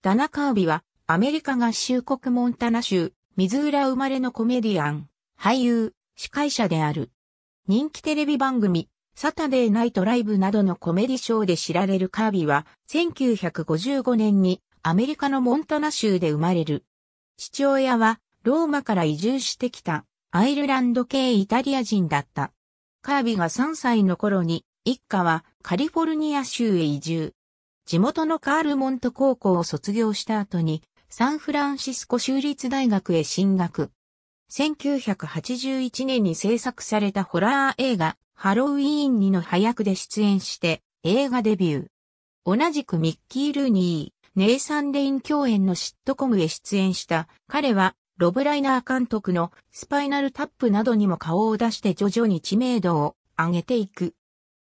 ダナ・カービは、アメリカ合衆国モンタナ州、ミズーラ生まれのコメディアン、俳優、司会者である。人気テレビ番組、サタデーナイトライブなどのコメディショーで知られるカービは、1955年にアメリカのモンタナ州で生まれる。父親は、ローマから移住してきた、アイルランド系イタリア人だった。カービが3歳の頃に、一家はカリフォルニア州へ移住。地元のカールモント高校を卒業した後に、サンフランシスコ州立大学へ進学。1981年に制作されたホラー映画、ハロウィーンにの早くで出演して、映画デビュー。同じくミッキー・ルーニー、ネイサン・レイン共演のシットコムへ出演した、彼は、ロブライナー監督のスパイナルタップなどにも顔を出して徐々に知名度を上げていく。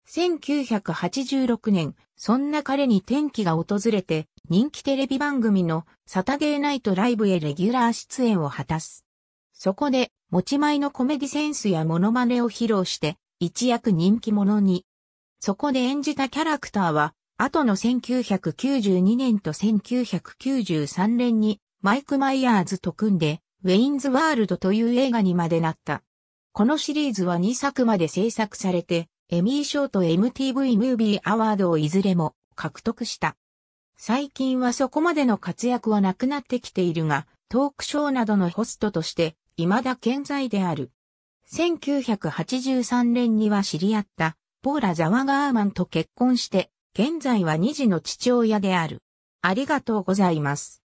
1986年、そんな彼に転機が訪れて、人気テレビ番組のサタデーナイトライブへレギュラー出演を果たす。そこで、持ち前のコメディセンスやモノマネを披露して、一躍人気者に。そこで演じたキャラクターは、後の1992年と1993年に、マイク・マイヤーズと組んで、ウェインズ・ワールドという映画にまでなった。このシリーズは2作まで制作されて、エミー賞と MTV ムービーアワードをいずれも獲得した。最近はそこまでの活躍はなくなってきているが、トークショーなどのホストとして未だ健在である。1983年には知り合ったポーラ・ザワガーマンと結婚して、現在は2児の父親である。ありがとうございます。